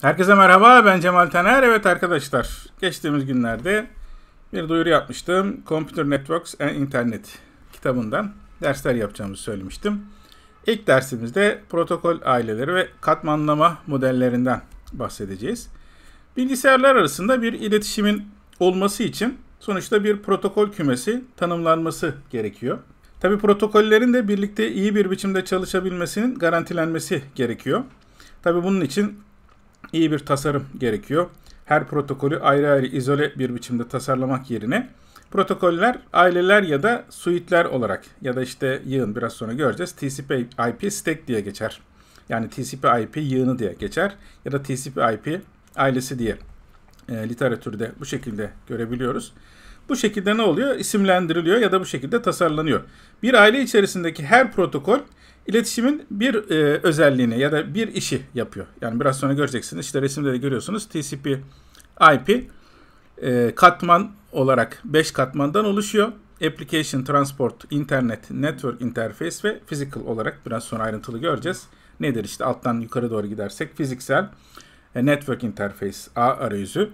Herkese merhaba ben Cemal Taner. Evet arkadaşlar geçtiğimiz günlerde bir duyuru yapmıştım. Computer Networks and Internet kitabından dersler yapacağımızı söylemiştim. İlk dersimizde protokol aileleri ve katmanlama modellerinden bahsedeceğiz. Bilgisayarlar arasında bir iletişimin olması için sonuçta bir protokol kümesi tanımlanması gerekiyor. Tabi protokollerin de birlikte iyi bir biçimde çalışabilmesinin garantilenmesi gerekiyor. Tabi bunun için iyi bir tasarım gerekiyor. Her protokolü ayrı ayrı izole bir biçimde tasarlamak yerine protokoller aileler ya da suitler olarak ya da işte yığın biraz sonra göreceğiz TCP IP stack diye geçer. Yani TCP IP yığını diye geçer ya da TCP IP ailesi diye e, literatürde bu şekilde görebiliyoruz. Bu şekilde ne oluyor? İsimlendiriliyor ya da bu şekilde tasarlanıyor. Bir aile içerisindeki her protokol İletişimin bir e, özelliğini ya da bir işi yapıyor. Yani biraz sonra göreceksiniz. İşte resimde de görüyorsunuz. TCP IP e, katman olarak 5 katmandan oluşuyor. Application, Transport, Internet, Network Interface ve Physical olarak biraz sonra ayrıntılı göreceğiz. Nedir işte alttan yukarı doğru gidersek fiziksel, e, Network Interface A arayüzü,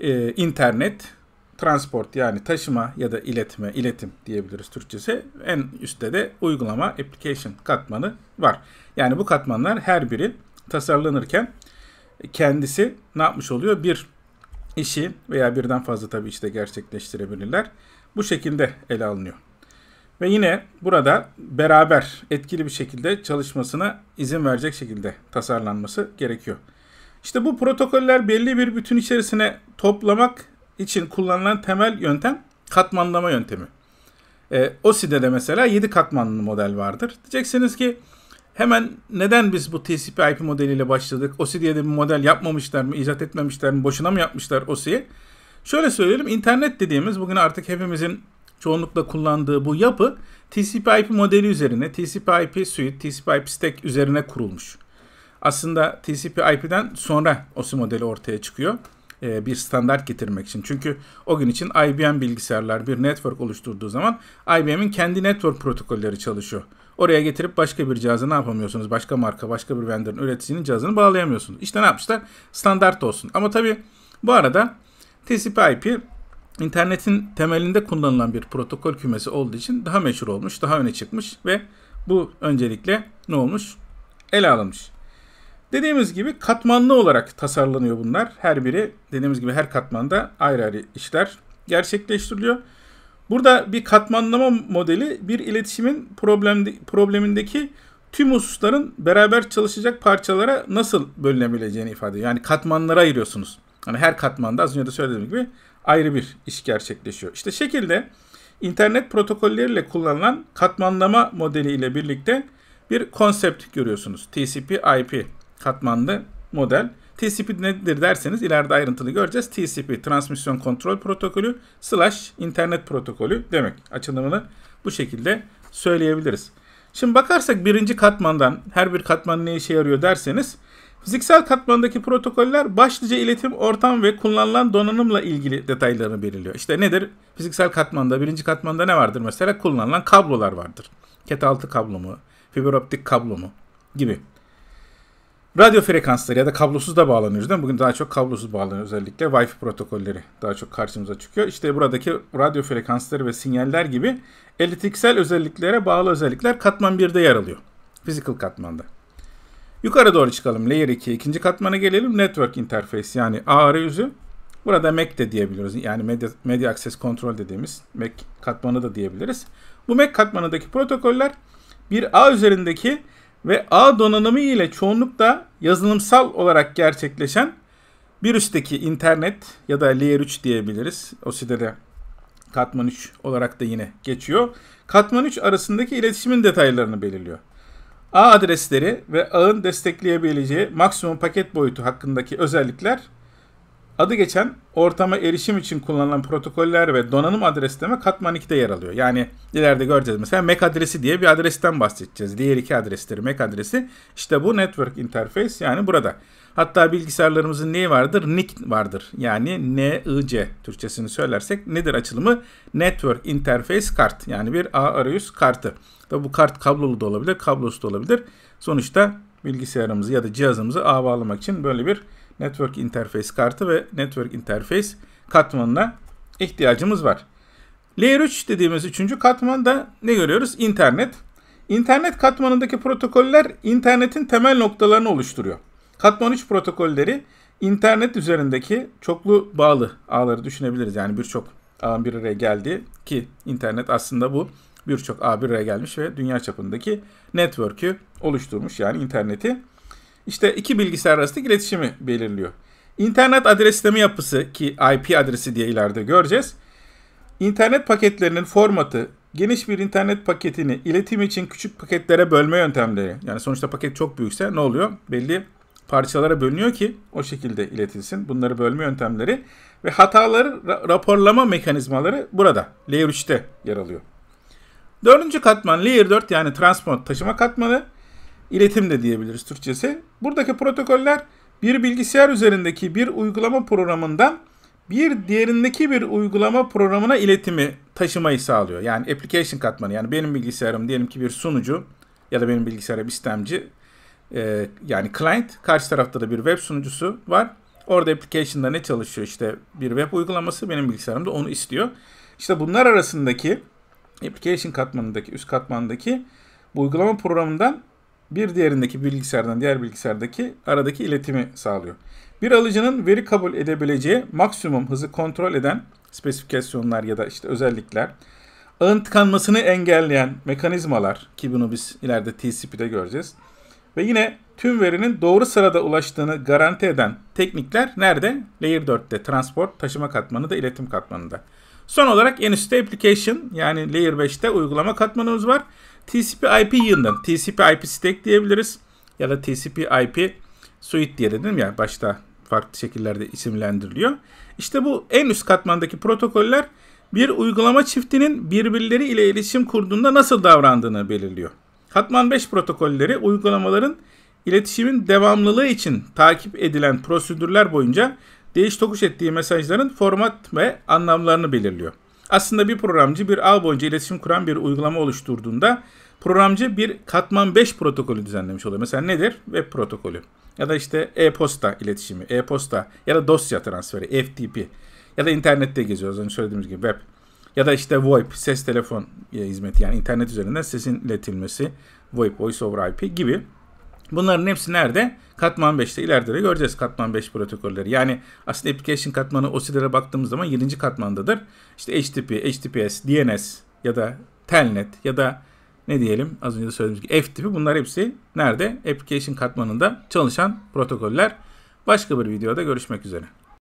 e, internet, transport yani taşıma ya da iletme, iletim diyebiliriz Türkçesi. En üstte de uygulama application katmanı var. Yani bu katmanlar her biri tasarlanırken kendisi ne yapmış oluyor? Bir işi veya birden fazla tabii işte gerçekleştirebilirler. Bu şekilde ele alınıyor. Ve yine burada beraber etkili bir şekilde çalışmasına izin verecek şekilde tasarlanması gerekiyor. İşte bu protokoller belli bir bütün içerisine toplamak için kullanılan temel yöntem katmanlama yöntemi. E, OSI'de de mesela 7 katmanlı model vardır. Diyeceksiniz ki hemen neden biz bu TCP IP modeliyle başladık? OSI de bir model yapmamışlar mı, icat etmemişler mi, boşuna mı yapmışlar OSI'yi? Şöyle söyleyelim, internet dediğimiz bugün artık hepimizin çoğunlukla kullandığı bu yapı TCP IP modeli üzerine, TCP IP suite, TCP IP stack üzerine kurulmuş. Aslında TCP IP'den sonra OSI modeli ortaya çıkıyor. E, bir standart getirmek için. Çünkü o gün için IBM bilgisayarlar bir network oluşturduğu zaman IBM'in kendi network protokolleri çalışıyor. Oraya getirip başka bir cihaza ne yapamıyorsunuz? Başka marka, başka bir vendor'ın üreticisinin cihazını bağlayamıyorsunuz. İşte ne yapmışlar? Standart olsun. Ama tabii bu arada TCP IP internetin temelinde kullanılan bir protokol kümesi olduğu için daha meşhur olmuş, daha öne çıkmış ve bu öncelikle ne olmuş? Ele alınmış. Dediğimiz gibi katmanlı olarak tasarlanıyor bunlar. Her biri dediğimiz gibi her katmanda ayrı ayrı işler gerçekleştiriliyor. Burada bir katmanlama modeli bir iletişimin problemindeki tüm hususların beraber çalışacak parçalara nasıl bölünebileceğini ifade ediyor. Yani katmanlara ayırıyorsunuz. Yani her katmanda az önce de söylediğim gibi ayrı bir iş gerçekleşiyor. İşte şekilde internet protokolleriyle kullanılan katmanlama modeli ile birlikte bir konsept görüyorsunuz. TCP IP katmanlı model. TCP nedir derseniz ileride ayrıntılı göreceğiz. TCP Transmisyon Kontrol Protokolü slash internet protokolü demek. Açılımını bu şekilde söyleyebiliriz. Şimdi bakarsak birinci katmandan her bir katman ne işe yarıyor derseniz fiziksel katmandaki protokoller başlıca iletim ortam ve kullanılan donanımla ilgili detaylarını belirliyor. İşte nedir? Fiziksel katmanda birinci katmanda ne vardır mesela? Kullanılan kablolar vardır. Cat 6 kablo mu? Fiber optik kablo mu? Gibi. Radyo frekansları ya da kablosuz da bağlanıyoruz değil mi? Bugün daha çok kablosuz bağlanıyor özellikle. Wi-Fi protokolleri daha çok karşımıza çıkıyor. İşte buradaki radyo frekansları ve sinyaller gibi elektriksel özelliklere bağlı özellikler katman 1'de yer alıyor. Physical katmanda. Yukarı doğru çıkalım. Layer 2 ikinci katmana gelelim. Network interface yani ağ arayüzü. Burada MAC de diyebiliriz, Yani Media, Media Access Control dediğimiz MAC katmanı da diyebiliriz. Bu MAC katmanındaki protokoller bir ağ üzerindeki ve A donanımı ile çoğunlukla yazılımsal olarak gerçekleşen bir üstteki internet ya da Layer 3 diyebiliriz. O sitede Katman 3 olarak da yine geçiyor. Katman 3 arasındaki iletişimin detaylarını belirliyor. A adresleri ve ağın destekleyebileceği maksimum paket boyutu hakkındaki özellikler Adı geçen ortama erişim için kullanılan protokoller ve donanım adresleme katman 2'de yer alıyor. Yani ileride göreceğiz mesela MAC e adresi diye bir adresten bahsedeceğiz. Diğer iki adrestir MAC e adresi. İşte bu network interface yani burada. Hatta bilgisayarlarımızın neyi vardır? NIC vardır. Yani NIC Türkçesini söylersek nedir açılımı? Network Interface Kart. Yani bir ağ arayüz kartı. Tabi bu kart kablolu da olabilir, kablosuz da olabilir. Sonuçta bilgisayarımızı ya da cihazımızı ağ bağlamak için böyle bir Network Interface kartı ve Network Interface katmanına ihtiyacımız var. Layer 3 dediğimiz üçüncü katmanda ne görüyoruz? İnternet. İnternet katmanındaki protokoller internetin temel noktalarını oluşturuyor. Katman 3 protokolleri internet üzerindeki çoklu bağlı ağları düşünebiliriz. Yani birçok ağın bir araya geldiği ki internet aslında bu birçok ağ bir araya gelmiş ve dünya çapındaki network'ü oluşturmuş yani interneti işte iki bilgisayar arasındaki iletişimi belirliyor. İnternet adresleme yapısı ki IP adresi diye ileride göreceğiz. İnternet paketlerinin formatı, geniş bir internet paketini iletim için küçük paketlere bölme yöntemleri. Yani sonuçta paket çok büyükse ne oluyor? Belli parçalara bölünüyor ki o şekilde iletilsin. Bunları bölme yöntemleri ve hataları raporlama mekanizmaları burada Layer 3'te yer alıyor. Dördüncü katman Layer 4 yani transport taşıma katmanı iletim de diyebiliriz Türkçesi. Buradaki protokoller bir bilgisayar üzerindeki bir uygulama programından bir diğerindeki bir uygulama programına iletimi taşımayı sağlıyor. Yani application katmanı yani benim bilgisayarım diyelim ki bir sunucu ya da benim bilgisayarım istemci e, yani client karşı tarafta da bir web sunucusu var. Orada application'da ne çalışıyor işte bir web uygulaması benim bilgisayarımda onu istiyor. İşte bunlar arasındaki application katmanındaki üst katmandaki bu uygulama programından bir diğerindeki bilgisayardan diğer bilgisayardaki aradaki iletimi sağlıyor. Bir alıcının veri kabul edebileceği maksimum hızı kontrol eden spesifikasyonlar ya da işte özellikler, ağın tıkanmasını engelleyen mekanizmalar ki bunu biz ileride TCP'de göreceğiz. Ve yine tüm verinin doğru sırada ulaştığını garanti eden teknikler nerede? Layer 4'te transport, taşıma katmanı da iletim katmanında. Son olarak en üstte application yani layer 5'te uygulama katmanımız var. TCP IP yığından TCP IP stack diyebiliriz ya da TCP IP suite diye dedim ya başta farklı şekillerde isimlendiriliyor. İşte bu en üst katmandaki protokoller bir uygulama çiftinin birbirleri ile iletişim kurduğunda nasıl davrandığını belirliyor. Katman 5 protokolleri uygulamaların iletişimin devamlılığı için takip edilen prosedürler boyunca değiş tokuş ettiği mesajların format ve anlamlarını belirliyor. Aslında bir programcı bir ağ boyunca iletişim kuran bir uygulama oluşturduğunda programcı bir katman 5 protokolü düzenlemiş oluyor. Mesela nedir? Web protokolü ya da işte e-posta iletişimi, e-posta ya da dosya transferi, FTP ya da internette geziyoruz. Önce hani söylediğimiz gibi web ya da işte VoIP, ses telefon e, hizmeti yani internet üzerinden sesin iletilmesi, VoIP, Voice over IP gibi Bunların hepsi nerede? Katman 5'te ileride de göreceğiz katman 5 protokolleri. Yani aslında application katmanı OSI'lere baktığımız zaman 7. katmandadır. İşte HTTP, HTTPS, DNS ya da telnet ya da ne diyelim az önce de söylediğimiz gibi F tipi bunlar hepsi nerede? Application katmanında çalışan protokoller. Başka bir videoda görüşmek üzere.